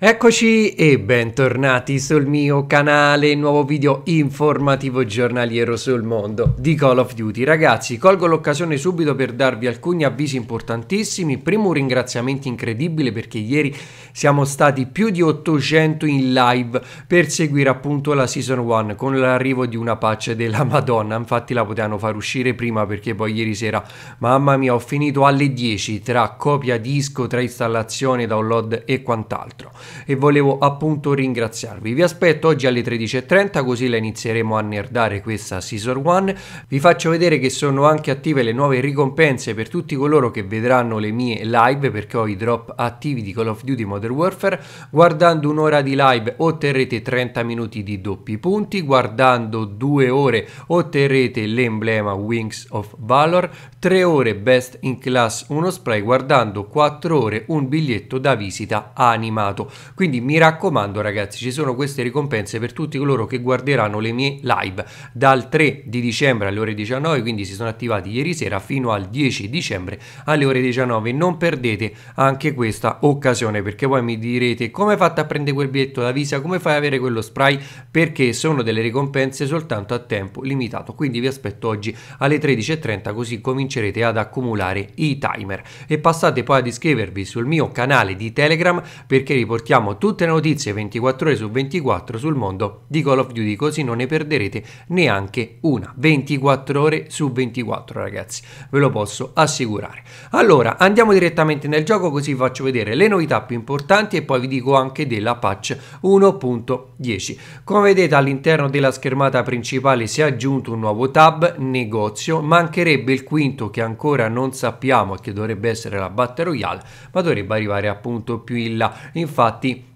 Eccoci e bentornati sul mio canale, nuovo video informativo giornaliero sul mondo di Call of Duty. Ragazzi, colgo l'occasione subito per darvi alcuni avvisi importantissimi. Primo un ringraziamento incredibile perché ieri siamo stati più di 800 in live per seguire appunto la Season 1 con l'arrivo di una patch della Madonna. Infatti la potevano far uscire prima perché poi ieri sera, mamma mia, ho finito alle 10 tra copia disco, tra installazione, download e quant'altro e volevo appunto ringraziarvi. Vi aspetto oggi alle 13.30 così la inizieremo a nerdare questa Season 1. Vi faccio vedere che sono anche attive le nuove ricompense per tutti coloro che vedranno le mie live perché ho i drop attivi di Call of Duty Modern Warfare. Guardando un'ora di live otterrete 30 minuti di doppi punti, guardando due ore otterrete l'emblema Wings of Valor, 3 ore Best in Class uno spray, guardando 4 ore un biglietto da visita animato. Quindi mi raccomando ragazzi, ci sono queste ricompense per tutti coloro che guarderanno le mie live dal 3 di dicembre alle ore 19, quindi si sono attivati ieri sera fino al 10 dicembre alle ore 19. Non perdete anche questa occasione perché poi mi direte come fate a prendere quel biglietto da Visa, come fai ad avere quello spray perché sono delle ricompense soltanto a tempo limitato. Quindi vi aspetto oggi alle 13.30 così comincerete ad accumulare i timer e passate poi ad iscrivervi sul mio canale di Telegram perché riportiamo portiamo tutte le notizie 24 ore su 24 sul mondo di Call of Duty, così non ne perderete neanche una. 24 ore su 24 ragazzi, ve lo posso assicurare. Allora, andiamo direttamente nel gioco così vi faccio vedere le novità più importanti e poi vi dico anche della patch 1.10. Come vedete all'interno della schermata principale si è aggiunto un nuovo tab, negozio, mancherebbe il quinto che ancora non sappiamo e che dovrebbe essere la Battle Royale, ma dovrebbe arrivare appunto più in là. Infatti Infatti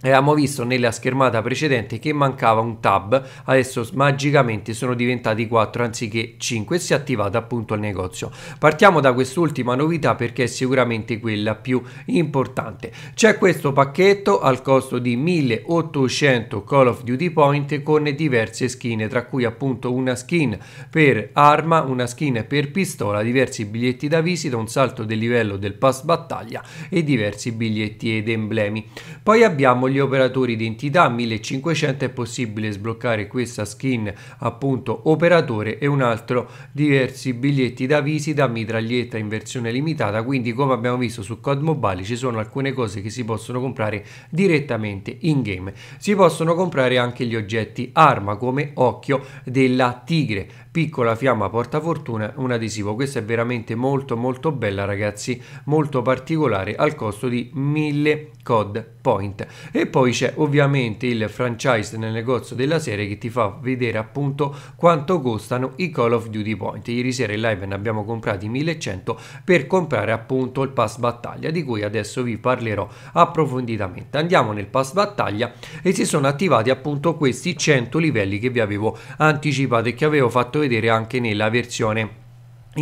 Abbiamo visto nella schermata precedente che mancava un tab, adesso magicamente sono diventati 4 anziché 5 e si è attivato appunto il negozio. Partiamo da quest'ultima novità perché è sicuramente quella più importante. C'è questo pacchetto al costo di 1800 Call of Duty Point con diverse skin, tra cui appunto una skin per arma, una skin per pistola, diversi biglietti da visita, un salto del livello del pass battaglia e diversi biglietti ed emblemi. Poi abbiamo abbiamo gli operatori identità 1500 è possibile sbloccare questa skin appunto operatore e un altro diversi biglietti da visita mitraglietta in versione limitata quindi come abbiamo visto su COD Mobile ci sono alcune cose che si possono comprare direttamente in game si possono comprare anche gli oggetti arma come occhio della tigre piccola fiamma porta fortuna un adesivo questa è veramente molto molto bella ragazzi molto particolare al costo di 1000 COD point e poi c'è ovviamente il franchise nel negozio della serie che ti fa vedere appunto quanto costano i Call of Duty Point. Ieri sera in live ne abbiamo comprati 1100 per comprare appunto il pass battaglia di cui adesso vi parlerò approfonditamente. Andiamo nel pass battaglia e si sono attivati appunto questi 100 livelli che vi avevo anticipato e che avevo fatto vedere anche nella versione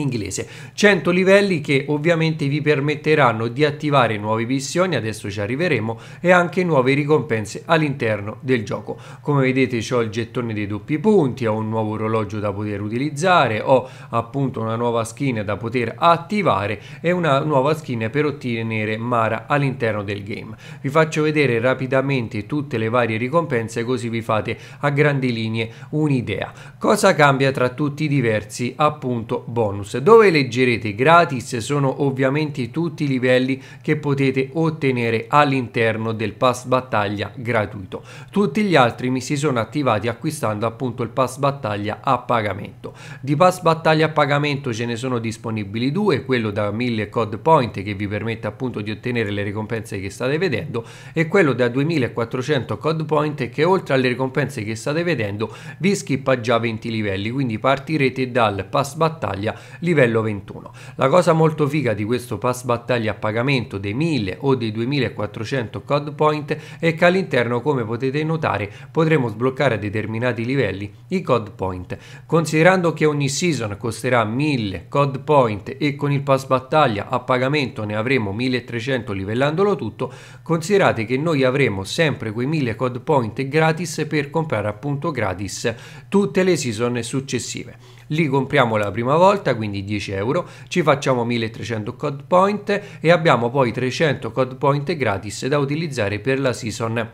inglese 100 livelli che ovviamente vi permetteranno di attivare nuove missioni adesso ci arriveremo e anche nuove ricompense all'interno del gioco come vedete ho il gettone dei doppi punti ho un nuovo orologio da poter utilizzare ho appunto una nuova skin da poter attivare e una nuova skin per ottenere Mara all'interno del game vi faccio vedere rapidamente tutte le varie ricompense così vi fate a grandi linee un'idea cosa cambia tra tutti i diversi appunto bonus bonus dove leggerete gratis sono ovviamente tutti i livelli che potete ottenere all'interno del pass battaglia gratuito tutti gli altri mi si sono attivati acquistando appunto il pass battaglia a pagamento di pass battaglia a pagamento ce ne sono disponibili due quello da 1000 code point che vi permette appunto di ottenere le ricompense che state vedendo e quello da 2400 code point che oltre alle ricompense che state vedendo vi skippa già 20 livelli quindi partirete dal pass battaglia livello 21. La cosa molto figa di questo pass battaglia a pagamento dei 1000 o dei 2400 code point è che all'interno come potete notare potremo sbloccare a determinati livelli i code point. Considerando che ogni season costerà 1000 code point e con il pass battaglia a pagamento ne avremo 1300 livellandolo tutto, considerate che noi avremo sempre quei 1000 code point gratis per comprare appunto gratis tutte le season successive. Li compriamo la prima volta, quindi 10 euro, ci facciamo 1300 code point e abbiamo poi 300 code point gratis da utilizzare per la season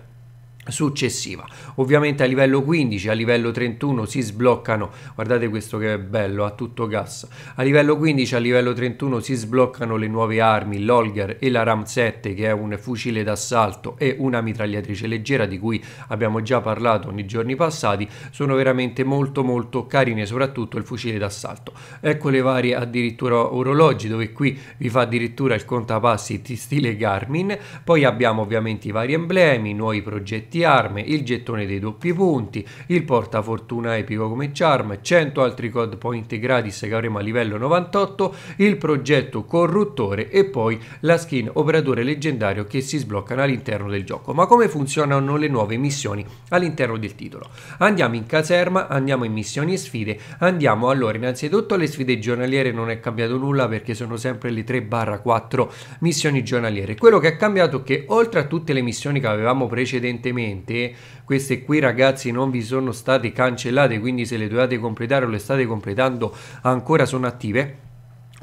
successiva. Ovviamente a livello 15, a livello 31 si sbloccano, guardate questo che è bello, a tutto gas. A livello 15, a livello 31 si sbloccano le nuove armi, l'Olger e la Ram 7 che è un fucile d'assalto e una mitragliatrice leggera di cui abbiamo già parlato nei giorni passati, sono veramente molto molto carine, soprattutto il fucile d'assalto. Ecco le varie addirittura orologi dove qui vi fa addirittura il contapassi stile Garmin, poi abbiamo ovviamente i vari emblemi, nuovi progetti di armi, il gettone dei doppi punti, il portafortuna epico come charm, 100 altri code point gratis che avremo a livello 98, il progetto corruttore e poi la skin operatore leggendario che si sbloccano all'interno del gioco. Ma come funzionano le nuove missioni all'interno del titolo? Andiamo in caserma, andiamo in missioni e sfide, andiamo allora innanzitutto alle sfide giornaliere non è cambiato nulla perché sono sempre le 3-4 missioni giornaliere. Quello che è cambiato è che oltre a tutte le missioni che avevamo precedentemente probabilmente queste qui ragazzi non vi sono state cancellate quindi se le dovete completare o le state completando ancora sono attive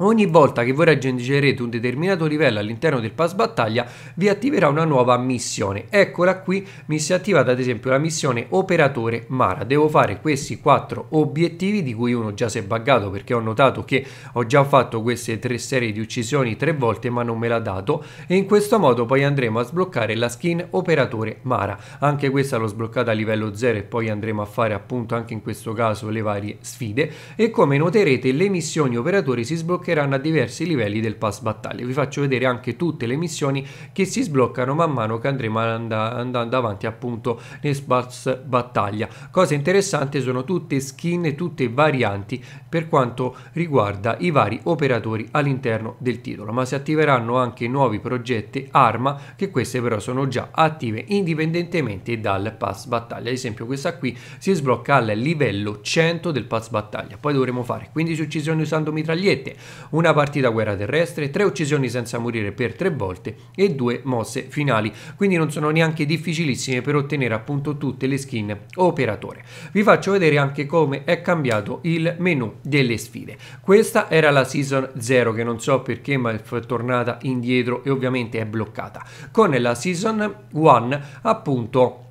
Ogni volta che voi raggiungerete un determinato livello all'interno del pass battaglia vi attiverà una nuova missione. Eccola qui, mi si è attivata ad esempio la missione operatore Mara. Devo fare questi quattro obiettivi di cui uno già si è buggato perché ho notato che ho già fatto queste tre serie di uccisioni tre volte ma non me l'ha dato e in questo modo poi andremo a sbloccare la skin operatore Mara. Anche questa l'ho sbloccata a livello 0 e poi andremo a fare appunto anche in questo caso le varie sfide e come noterete le missioni operatori si sbloccheranno sbloccheranno a diversi livelli del pass battaglia. Vi faccio vedere anche tutte le missioni che si sbloccano man mano che andremo and andando avanti appunto nel pass battaglia. Cosa interessante sono tutte skin e tutte varianti per quanto riguarda i vari operatori all'interno del titolo, ma si attiveranno anche nuovi progetti arma che queste però sono già attive indipendentemente dal pass battaglia. Ad esempio questa qui si sblocca al livello 100 del pass battaglia. Poi dovremo fare 15 uccisioni usando mitragliette, una partita guerra terrestre, tre uccisioni senza morire per tre volte e due mosse finali, quindi non sono neanche difficilissime per ottenere appunto tutte le skin operatore. Vi faccio vedere anche come è cambiato il menu delle sfide. Questa era la Season 0 che non so perché ma è tornata indietro e ovviamente è bloccata. Con la Season 1 appunto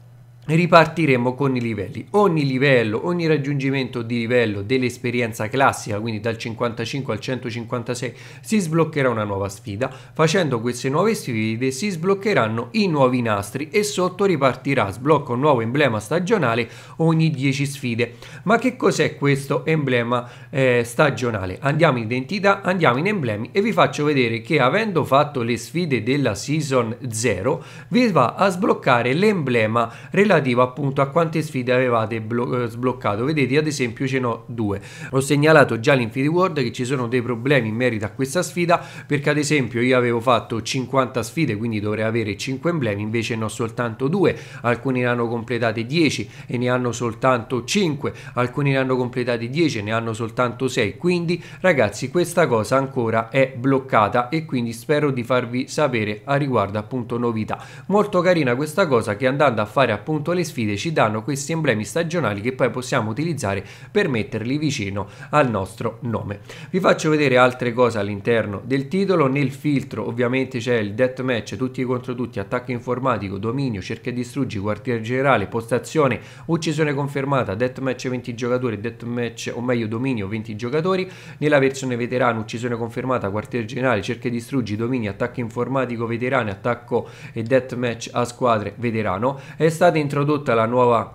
ripartiremo con i livelli. Ogni livello, ogni raggiungimento di livello dell'esperienza classica, quindi dal 55 al 156, si sbloccherà una nuova sfida. Facendo queste nuove sfide si sbloccheranno i nuovi nastri e sotto ripartirà sblocco un nuovo emblema stagionale ogni 10 sfide. Ma che cos'è questo emblema eh, stagionale? Andiamo in identità, andiamo in emblemi e vi faccio vedere che avendo fatto le sfide della season 0 vi va a sbloccare l'emblema relativo relativo appunto a quante sfide avevate blo- eh, sbloccato. Vedete, ad esempio ce n'ho due. Ho segnalato già all'Infinity World che ci sono dei problemi in merito a questa sfida perché ad esempio io avevo fatto 50 sfide, quindi dovrei avere 5 emblemi, invece ne ho soltanto 2. Alcuni ne hanno completate 10 e ne hanno soltanto 5, alcuni ne hanno completate 10 e ne hanno soltanto 6. Quindi ragazzi, questa cosa ancora è bloccata e quindi spero di farvi sapere a riguardo appunto novità. Molto carina questa cosa che andando a fare appunto appunto le sfide ci danno questi emblemi stagionali che poi possiamo utilizzare per metterli vicino al nostro nome. Vi faccio vedere altre cose all'interno del titolo, nel filtro ovviamente c'è il deathmatch, match, tutti contro tutti, attacco informatico, dominio, cerca e distruggi, quartier generale, postazione, uccisione confermata, deathmatch 20 giocatori, deathmatch o meglio dominio 20 giocatori, nella versione veterano uccisione confermata, quartier generale, cerca e distruggi, dominio, attacco informatico veterano, attacco e deathmatch a squadre veterano, è stata introdotta introdotta la nuova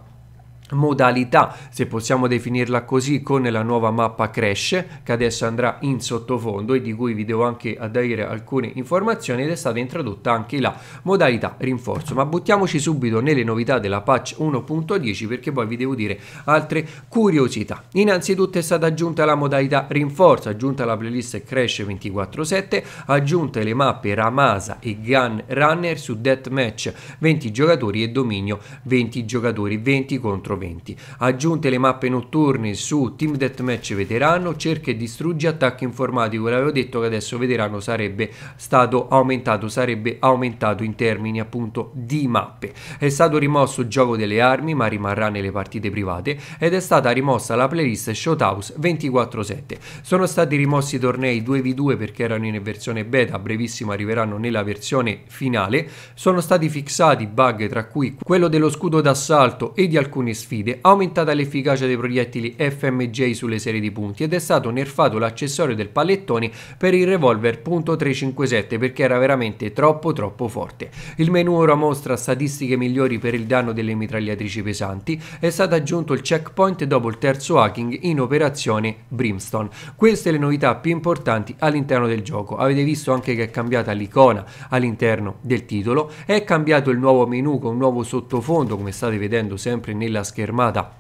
modalità, se possiamo definirla così, con la nuova mappa Crash che adesso andrà in sottofondo e di cui vi devo anche aderire alcune informazioni ed è stata introdotta anche la modalità rinforzo. Ma buttiamoci subito nelle novità della patch 1.10 perché poi vi devo dire altre curiosità. Innanzitutto è stata aggiunta la modalità rinforzo, aggiunta la playlist Crash 24/7, aggiunte le mappe Ramasa e Gun Runner su Deathmatch 20 giocatori e Dominio 20 giocatori, 20 contro interventi. Aggiunte le mappe notturne su Team Deathmatch Veterano, cerca e distrugge attacco informatico. L'avevo detto che adesso Veterano sarebbe stato aumentato, sarebbe aumentato in termini appunto di mappe. È stato rimosso il gioco delle armi, ma rimarrà nelle partite private, ed è stata rimossa la playlist Showhouse 24-7. Sono stati rimossi i tornei 2v2 perché erano in versione beta, brevissimo arriveranno nella versione finale. Sono stati fissati bug tra cui quello dello scudo d'assalto e di alcuni sfide, aumentata l'efficacia dei proiettili FMJ sulle serie di punti ed è stato nerfato l'accessorio del pallettone per il revolver .357 perché era veramente troppo troppo forte. Il menu ora mostra statistiche migliori per il danno delle mitragliatrici pesanti, è stato aggiunto il checkpoint dopo il terzo hacking in operazione Brimstone. Queste le novità più importanti all'interno del gioco. Avete visto anche che è cambiata l'icona all'interno del titolo, è cambiato il nuovo menu con un nuovo sottofondo come state vedendo sempre nella schermata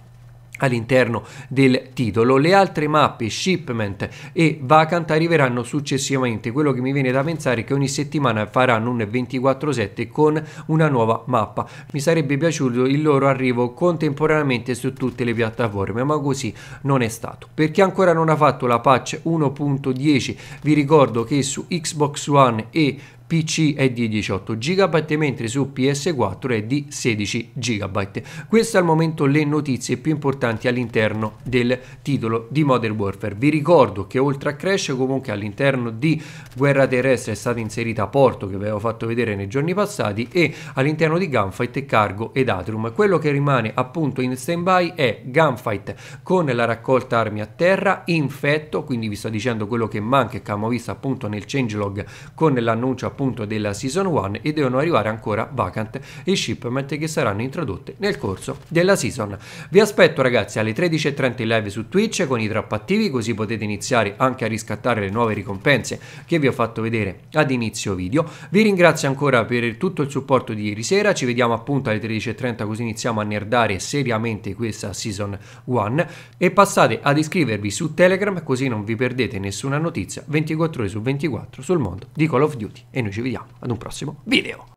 all'interno del titolo. Le altre mappe, shipment e vacant, arriveranno successivamente. Quello che mi viene da pensare è che ogni settimana faranno un 24-7 con una nuova mappa. Mi sarebbe piaciuto il loro arrivo contemporaneamente su tutte le piattaforme, ma così non è stato. Per chi ancora non ha fatto la patch 1.10, vi ricordo che su Xbox One e PC è di 18 GB mentre su PS4 è di 16 GB. Queste al momento le notizie più importanti all'interno del titolo di Modern Warfare. Vi ricordo che oltre a Crash comunque all'interno di Guerra Terrestre è stata inserita Porto che vi avevo fatto vedere nei giorni passati e all'interno di Gunfight Cargo ed Atrium. Quello che rimane appunto in stand-by è Gunfight con la raccolta armi a terra, Infetto, quindi vi sto dicendo quello che manca e che abbiamo visto appunto nel changelog con l'annuncio appunto appunto della Season 1 e devono arrivare ancora vacant e shipment che saranno introdotte nel corso della season. Vi aspetto ragazzi alle 13.30 in live su Twitch con i trappattivi così potete iniziare anche a riscattare le nuove ricompense che vi ho fatto vedere ad inizio video. Vi ringrazio ancora per tutto il supporto di ieri sera, ci vediamo appunto alle 13.30 così iniziamo a nerdare seriamente questa season 1 e passate ad iscrivervi su Telegram così non vi perdete nessuna notizia 24 ore su 24 sul mondo di Call of Duty. E e noi ci vediamo ad un prossimo video.